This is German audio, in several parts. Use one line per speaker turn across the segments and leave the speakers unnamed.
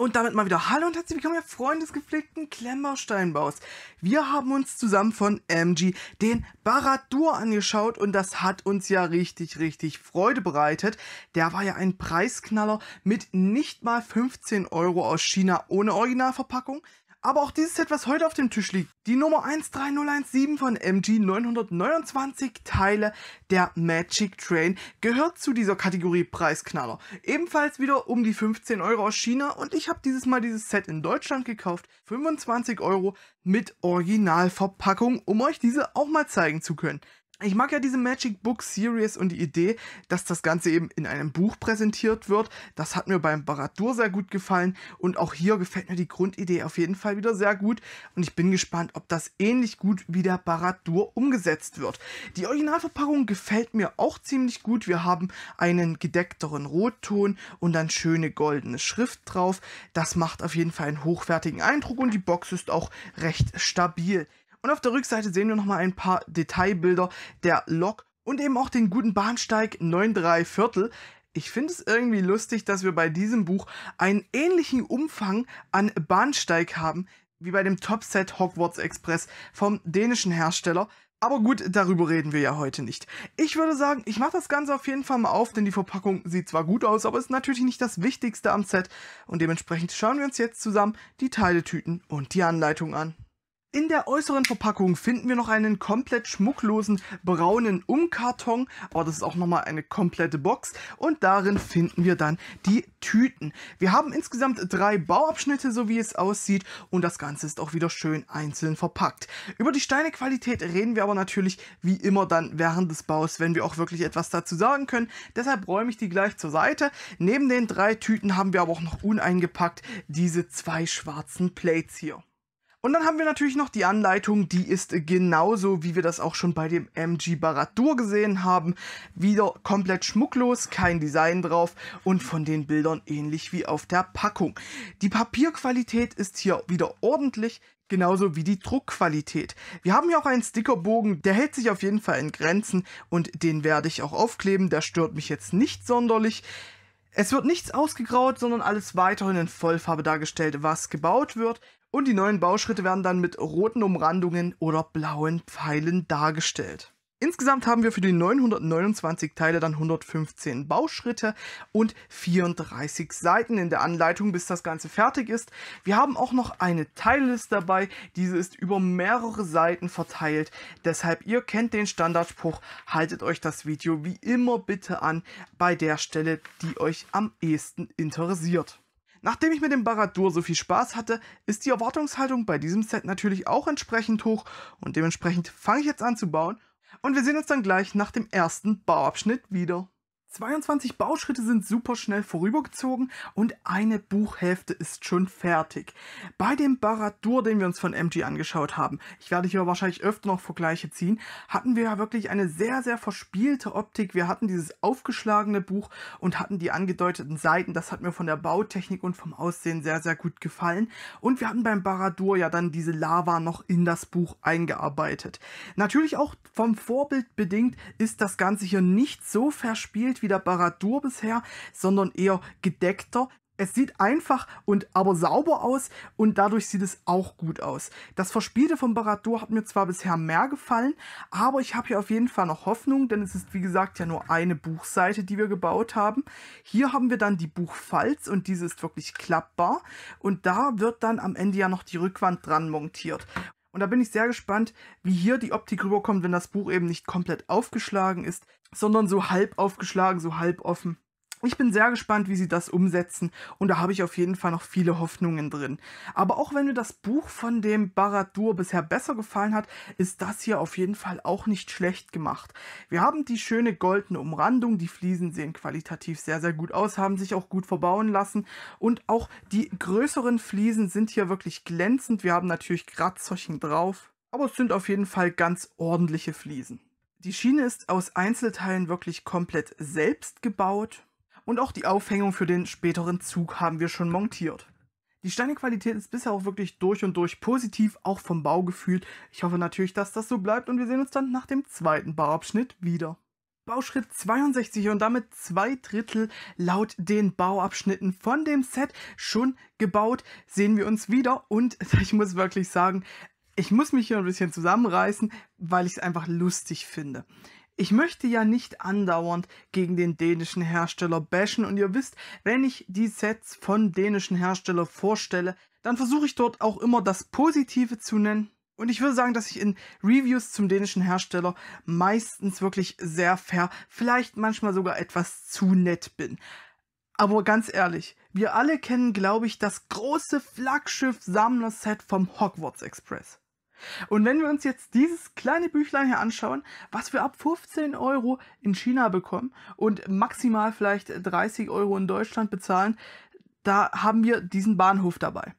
Und damit mal wieder Hallo und herzlich willkommen, ihr Freunde des gepflegten Klemmersteinbaus. Wir haben uns zusammen von MG den Baradur angeschaut und das hat uns ja richtig, richtig Freude bereitet. Der war ja ein Preisknaller mit nicht mal 15 Euro aus China ohne Originalverpackung. Aber auch dieses Set, was heute auf dem Tisch liegt. Die Nummer 13017 von MG 929 Teile der Magic Train gehört zu dieser Kategorie Preisknaller. Ebenfalls wieder um die 15 Euro aus China und ich habe dieses Mal dieses Set in Deutschland gekauft. 25 Euro mit Originalverpackung, um euch diese auch mal zeigen zu können. Ich mag ja diese Magic Book Series und die Idee, dass das Ganze eben in einem Buch präsentiert wird. Das hat mir beim Baradur sehr gut gefallen und auch hier gefällt mir die Grundidee auf jeden Fall wieder sehr gut und ich bin gespannt, ob das ähnlich gut wie der Baradur umgesetzt wird. Die Originalverpackung gefällt mir auch ziemlich gut. Wir haben einen gedeckteren Rotton und dann schöne goldene Schrift drauf. Das macht auf jeden Fall einen hochwertigen Eindruck und die Box ist auch recht stabil. Und auf der Rückseite sehen wir nochmal ein paar Detailbilder der Lok und eben auch den guten Bahnsteig 93 Viertel. Ich finde es irgendwie lustig, dass wir bei diesem Buch einen ähnlichen Umfang an Bahnsteig haben wie bei dem Topset Hogwarts Express vom dänischen Hersteller. Aber gut, darüber reden wir ja heute nicht. Ich würde sagen, ich mache das Ganze auf jeden Fall mal auf, denn die Verpackung sieht zwar gut aus, aber ist natürlich nicht das Wichtigste am Set. Und dementsprechend schauen wir uns jetzt zusammen die Teiletüten und die Anleitung an. In der äußeren Verpackung finden wir noch einen komplett schmucklosen braunen Umkarton, aber das ist auch nochmal eine komplette Box und darin finden wir dann die Tüten. Wir haben insgesamt drei Bauabschnitte, so wie es aussieht und das Ganze ist auch wieder schön einzeln verpackt. Über die Steinequalität reden wir aber natürlich wie immer dann während des Baus, wenn wir auch wirklich etwas dazu sagen können, deshalb räume ich die gleich zur Seite. Neben den drei Tüten haben wir aber auch noch uneingepackt diese zwei schwarzen Plates hier. Und dann haben wir natürlich noch die Anleitung, die ist genauso, wie wir das auch schon bei dem MG Baradur gesehen haben. Wieder komplett schmucklos, kein Design drauf und von den Bildern ähnlich wie auf der Packung. Die Papierqualität ist hier wieder ordentlich. Genauso wie die Druckqualität. Wir haben hier auch einen Stickerbogen, der hält sich auf jeden Fall in Grenzen und den werde ich auch aufkleben, der stört mich jetzt nicht sonderlich. Es wird nichts ausgegraut, sondern alles weiterhin in Vollfarbe dargestellt, was gebaut wird. Und die neuen Bauschritte werden dann mit roten Umrandungen oder blauen Pfeilen dargestellt. Insgesamt haben wir für die 929 Teile dann 115 Bauschritte und 34 Seiten in der Anleitung, bis das Ganze fertig ist. Wir haben auch noch eine Teilliste dabei, diese ist über mehrere Seiten verteilt. Deshalb, ihr kennt den Standardspruch, haltet euch das Video wie immer bitte an bei der Stelle, die euch am ehesten interessiert. Nachdem ich mit dem Baradur so viel Spaß hatte, ist die Erwartungshaltung bei diesem Set natürlich auch entsprechend hoch und dementsprechend fange ich jetzt an zu bauen und wir sehen uns dann gleich nach dem ersten Bauabschnitt wieder. 22 Bauschritte sind super schnell vorübergezogen und eine Buchhälfte ist schon fertig. Bei dem Baradur, den wir uns von MG angeschaut haben, ich werde hier wahrscheinlich öfter noch Vergleiche ziehen, hatten wir ja wirklich eine sehr, sehr verspielte Optik. Wir hatten dieses aufgeschlagene Buch und hatten die angedeuteten Seiten. Das hat mir von der Bautechnik und vom Aussehen sehr, sehr gut gefallen. Und wir hatten beim Baradur ja dann diese Lava noch in das Buch eingearbeitet. Natürlich auch vom Vorbild bedingt ist das Ganze hier nicht so verspielt, Outfit wie der Baradur bisher, sondern eher gedeckter. Es sieht einfach und aber sauber aus und dadurch sieht es auch gut aus. Das Verspielte vom Baradur hat mir zwar bisher mehr gefallen, aber ich habe hier auf jeden Fall noch Hoffnung, denn es ist wie gesagt ja nur eine Buchseite, die wir gebaut haben. Hier haben wir dann die Buchfalz und diese ist wirklich klappbar und da wird dann am Ende ja noch die Rückwand dran montiert. Und da bin ich sehr gespannt, wie hier die Optik rüberkommt, wenn das Buch eben nicht komplett aufgeschlagen ist, sondern so halb aufgeschlagen, so halb offen. Ich bin sehr gespannt, wie sie das umsetzen und da habe ich auf jeden Fall noch viele Hoffnungen drin. Aber auch wenn mir das Buch von dem Baradur bisher besser gefallen hat, ist das hier auf jeden Fall auch nicht schlecht gemacht. Wir haben die schöne goldene Umrandung, die Fliesen sehen qualitativ sehr, sehr gut aus, haben sich auch gut verbauen lassen und auch die größeren Fliesen sind hier wirklich glänzend. Wir haben natürlich Kratzzochen drauf, aber es sind auf jeden Fall ganz ordentliche Fliesen. Die Schiene ist aus Einzelteilen wirklich komplett selbst gebaut. Und auch die Aufhängung für den späteren Zug haben wir schon montiert. Die Steinequalität ist bisher auch wirklich durch und durch positiv, auch vom Bau gefühlt. Ich hoffe natürlich, dass das so bleibt und wir sehen uns dann nach dem zweiten Bauabschnitt wieder. Bauschritt 62 und damit zwei Drittel laut den Bauabschnitten von dem Set schon gebaut. Sehen wir uns wieder und ich muss wirklich sagen, ich muss mich hier ein bisschen zusammenreißen, weil ich es einfach lustig finde. Ich möchte ja nicht andauernd gegen den dänischen Hersteller bashen und ihr wisst, wenn ich die Sets von dänischen Herstellern vorstelle, dann versuche ich dort auch immer das Positive zu nennen. Und ich würde sagen, dass ich in Reviews zum dänischen Hersteller meistens wirklich sehr fair, vielleicht manchmal sogar etwas zu nett bin. Aber ganz ehrlich, wir alle kennen, glaube ich, das große Flaggschiff-Sammler-Set vom Hogwarts Express. Und wenn wir uns jetzt dieses kleine Büchlein hier anschauen, was wir ab 15 Euro in China bekommen und maximal vielleicht 30 Euro in Deutschland bezahlen, da haben wir diesen Bahnhof dabei.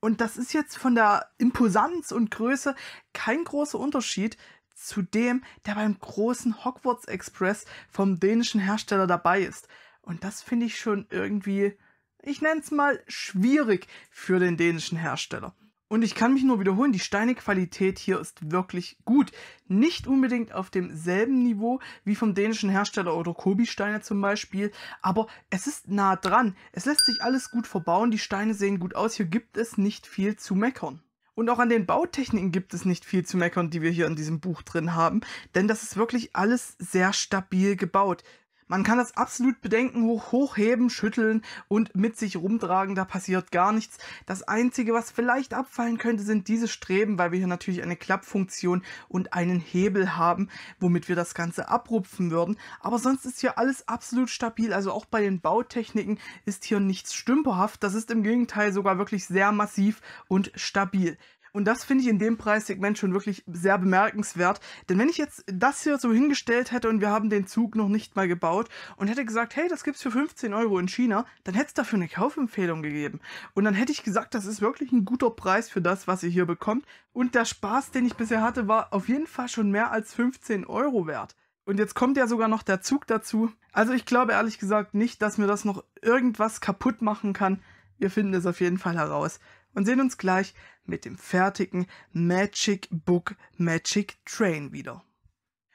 Und das ist jetzt von der Imposanz und Größe kein großer Unterschied zu dem, der beim großen Hogwarts Express vom dänischen Hersteller dabei ist. Und das finde ich schon irgendwie, ich nenne es mal schwierig für den dänischen Hersteller. Und ich kann mich nur wiederholen, die Steinequalität hier ist wirklich gut. Nicht unbedingt auf demselben Niveau wie vom dänischen Hersteller oder Kobi-Steine zum Beispiel, aber es ist nah dran. Es lässt sich alles gut verbauen, die Steine sehen gut aus, hier gibt es nicht viel zu meckern. Und auch an den Bautechniken gibt es nicht viel zu meckern, die wir hier in diesem Buch drin haben, denn das ist wirklich alles sehr stabil gebaut. Man kann das absolut bedenken, hoch, hochheben, schütteln und mit sich rumtragen, da passiert gar nichts. Das Einzige, was vielleicht abfallen könnte, sind diese Streben, weil wir hier natürlich eine Klappfunktion und einen Hebel haben, womit wir das Ganze abrupfen würden. Aber sonst ist hier alles absolut stabil, also auch bei den Bautechniken ist hier nichts stümperhaft, das ist im Gegenteil sogar wirklich sehr massiv und stabil. Und das finde ich in dem Preissegment schon wirklich sehr bemerkenswert. Denn wenn ich jetzt das hier so hingestellt hätte und wir haben den Zug noch nicht mal gebaut und hätte gesagt, hey, das gibt es für 15 Euro in China, dann hätte es dafür eine Kaufempfehlung gegeben. Und dann hätte ich gesagt, das ist wirklich ein guter Preis für das, was ihr hier bekommt. Und der Spaß, den ich bisher hatte, war auf jeden Fall schon mehr als 15 Euro wert. Und jetzt kommt ja sogar noch der Zug dazu. Also ich glaube ehrlich gesagt nicht, dass mir das noch irgendwas kaputt machen kann. Wir finden es auf jeden Fall heraus und sehen uns gleich mit dem fertigen Magic Book Magic Train wieder.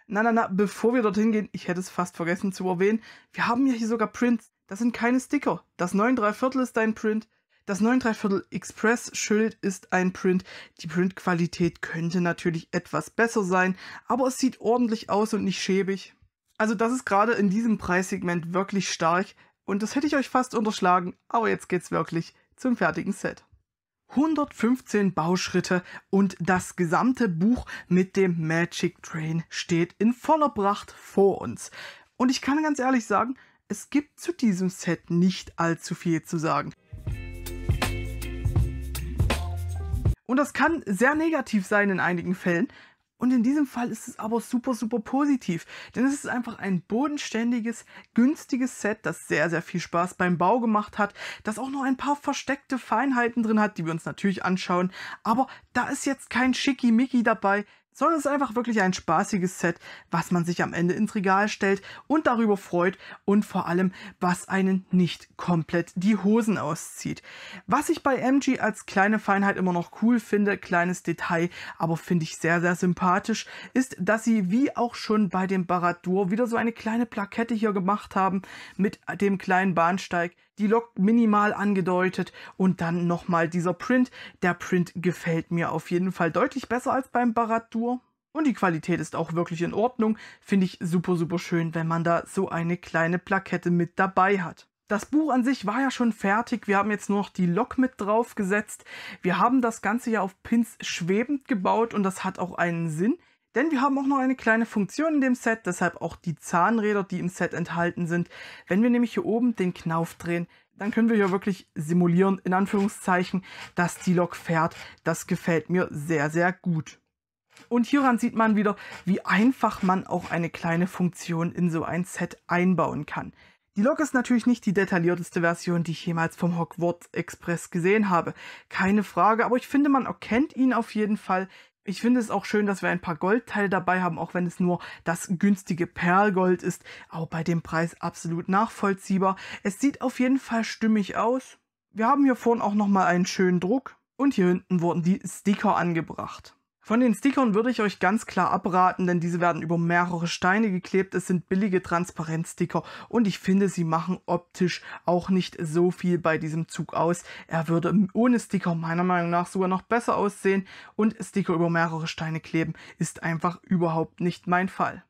Na, na, na, bevor wir dorthin gehen, ich hätte es fast vergessen zu erwähnen, wir haben ja hier sogar Prints. Das sind keine Sticker. Das 9 3 Viertel ist ein Print. Das 9 3 Viertel Express Schild ist ein Print. Die Printqualität könnte natürlich etwas besser sein, aber es sieht ordentlich aus und nicht schäbig. Also das ist gerade in diesem Preissegment wirklich stark und das hätte ich euch fast unterschlagen, aber jetzt geht's wirklich zum fertigen Set. 115 Bauschritte und das gesamte Buch mit dem Magic Train steht in voller Pracht vor uns. Und ich kann ganz ehrlich sagen, es gibt zu diesem Set nicht allzu viel zu sagen. Und das kann sehr negativ sein in einigen Fällen, und in diesem Fall ist es aber super, super positiv, denn es ist einfach ein bodenständiges, günstiges Set, das sehr, sehr viel Spaß beim Bau gemacht hat, das auch noch ein paar versteckte Feinheiten drin hat, die wir uns natürlich anschauen. Aber da ist jetzt kein Schickimicki dabei, sondern es ist einfach wirklich ein spaßiges Set, was man sich am Ende ins Regal stellt und darüber freut und vor allem, was einen nicht komplett die Hosen auszieht. Was ich bei MG als kleine Feinheit immer noch cool finde, kleines Detail, aber finde ich sehr, sehr sympathisch, ist, dass sie wie auch schon bei dem Baradur wieder so eine kleine Plakette hier gemacht haben mit dem kleinen Bahnsteig, die Lok minimal angedeutet und dann nochmal dieser Print. Der Print gefällt mir auf jeden Fall deutlich besser als beim Baratur. Und die Qualität ist auch wirklich in Ordnung. Finde ich super, super schön, wenn man da so eine kleine Plakette mit dabei hat. Das Buch an sich war ja schon fertig. Wir haben jetzt nur noch die Lok mit draufgesetzt. Wir haben das Ganze ja auf Pins schwebend gebaut und das hat auch einen Sinn. Denn wir haben auch noch eine kleine Funktion in dem Set, deshalb auch die Zahnräder, die im Set enthalten sind. Wenn wir nämlich hier oben den Knauf drehen, dann können wir hier wirklich simulieren, in Anführungszeichen, dass die Lok fährt. Das gefällt mir sehr, sehr gut. Und hieran sieht man wieder, wie einfach man auch eine kleine Funktion in so ein Set einbauen kann. Die Lok ist natürlich nicht die detaillierteste Version, die ich jemals vom Hogwarts Express gesehen habe. Keine Frage, aber ich finde, man erkennt ihn auf jeden Fall ich finde es auch schön, dass wir ein paar Goldteile dabei haben, auch wenn es nur das günstige Perlgold ist. Auch bei dem Preis absolut nachvollziehbar. Es sieht auf jeden Fall stimmig aus. Wir haben hier vorne auch nochmal einen schönen Druck. Und hier hinten wurden die Sticker angebracht. Von den Stickern würde ich euch ganz klar abraten, denn diese werden über mehrere Steine geklebt. Es sind billige Transparenzsticker und ich finde, sie machen optisch auch nicht so viel bei diesem Zug aus. Er würde ohne Sticker meiner Meinung nach sogar noch besser aussehen und Sticker über mehrere Steine kleben ist einfach überhaupt nicht mein Fall.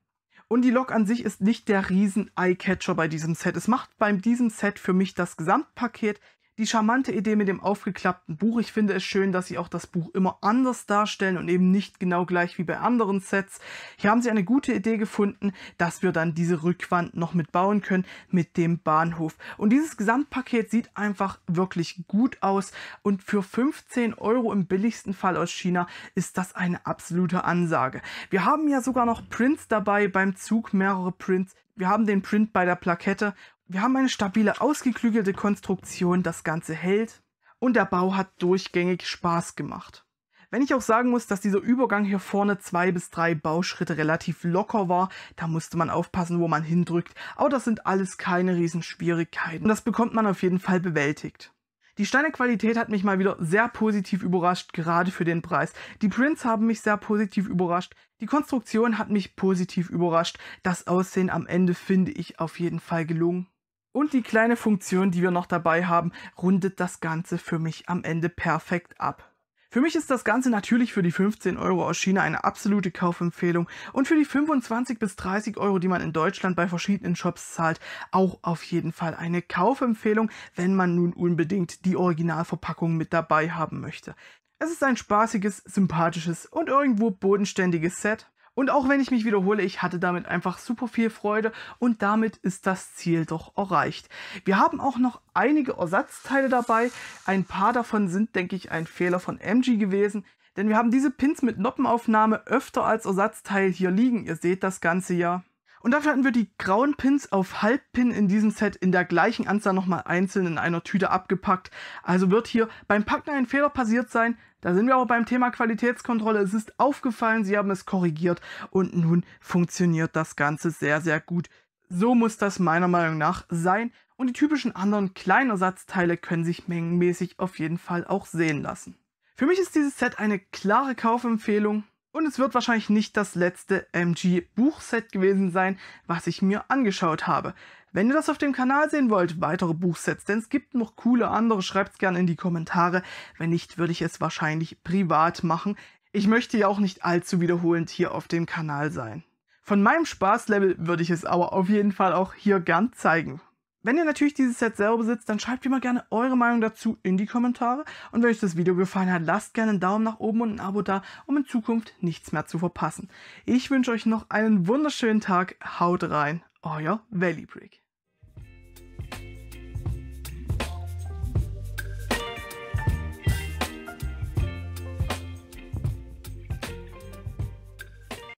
Und die Lok an sich ist nicht der riesen Eyecatcher bei diesem Set. Es macht bei diesem Set für mich das Gesamtpaket die charmante Idee mit dem aufgeklappten Buch. Ich finde es schön, dass sie auch das Buch immer anders darstellen und eben nicht genau gleich wie bei anderen Sets. Hier haben sie eine gute Idee gefunden, dass wir dann diese Rückwand noch mitbauen können mit dem Bahnhof. Und dieses Gesamtpaket sieht einfach wirklich gut aus und für 15 Euro im billigsten Fall aus China ist das eine absolute Ansage. Wir haben ja sogar noch Prints dabei beim Zug, mehrere Prints. Wir haben den Print bei der Plakette wir haben eine stabile, ausgeklügelte Konstruktion, das Ganze hält und der Bau hat durchgängig Spaß gemacht. Wenn ich auch sagen muss, dass dieser Übergang hier vorne zwei bis drei Bauschritte relativ locker war, da musste man aufpassen, wo man hindrückt, aber das sind alles keine Riesenschwierigkeiten und das bekommt man auf jeden Fall bewältigt. Die Steinequalität hat mich mal wieder sehr positiv überrascht, gerade für den Preis. Die Prints haben mich sehr positiv überrascht. Die Konstruktion hat mich positiv überrascht. Das Aussehen am Ende finde ich auf jeden Fall gelungen. Und die kleine Funktion, die wir noch dabei haben, rundet das Ganze für mich am Ende perfekt ab. Für mich ist das Ganze natürlich für die 15 Euro aus China eine absolute Kaufempfehlung und für die 25 bis 30 Euro, die man in Deutschland bei verschiedenen Shops zahlt, auch auf jeden Fall eine Kaufempfehlung, wenn man nun unbedingt die Originalverpackung mit dabei haben möchte. Es ist ein spaßiges, sympathisches und irgendwo bodenständiges Set und auch wenn ich mich wiederhole, ich hatte damit einfach super viel Freude und damit ist das Ziel doch erreicht. Wir haben auch noch einige Ersatzteile dabei. Ein paar davon sind, denke ich, ein Fehler von MG gewesen. Denn wir haben diese Pins mit Noppenaufnahme öfter als Ersatzteil hier liegen. Ihr seht das Ganze ja. Und dafür hatten wir die grauen Pins auf Halbpin in diesem Set in der gleichen Anzahl nochmal einzeln in einer Tüte abgepackt. Also wird hier beim Packen ein Fehler passiert sein. Da sind wir aber beim Thema Qualitätskontrolle. Es ist aufgefallen, sie haben es korrigiert und nun funktioniert das Ganze sehr, sehr gut. So muss das meiner Meinung nach sein. Und die typischen anderen kleinen Ersatzteile können sich mengenmäßig auf jeden Fall auch sehen lassen. Für mich ist dieses Set eine klare Kaufempfehlung. Und es wird wahrscheinlich nicht das letzte MG-Buchset gewesen sein, was ich mir angeschaut habe. Wenn ihr das auf dem Kanal sehen wollt, weitere Buchsets, denn es gibt noch coole andere, schreibt es gerne in die Kommentare. Wenn nicht, würde ich es wahrscheinlich privat machen. Ich möchte ja auch nicht allzu wiederholend hier auf dem Kanal sein. Von meinem Spaßlevel würde ich es aber auf jeden Fall auch hier gern zeigen. Wenn ihr natürlich dieses Set selber besitzt, dann schreibt mir mal gerne eure Meinung dazu in die Kommentare. Und wenn euch das Video gefallen hat, lasst gerne einen Daumen nach oben und ein Abo da, um in Zukunft nichts mehr zu verpassen. Ich wünsche euch noch einen wunderschönen Tag. Haut rein, euer Valley Brick.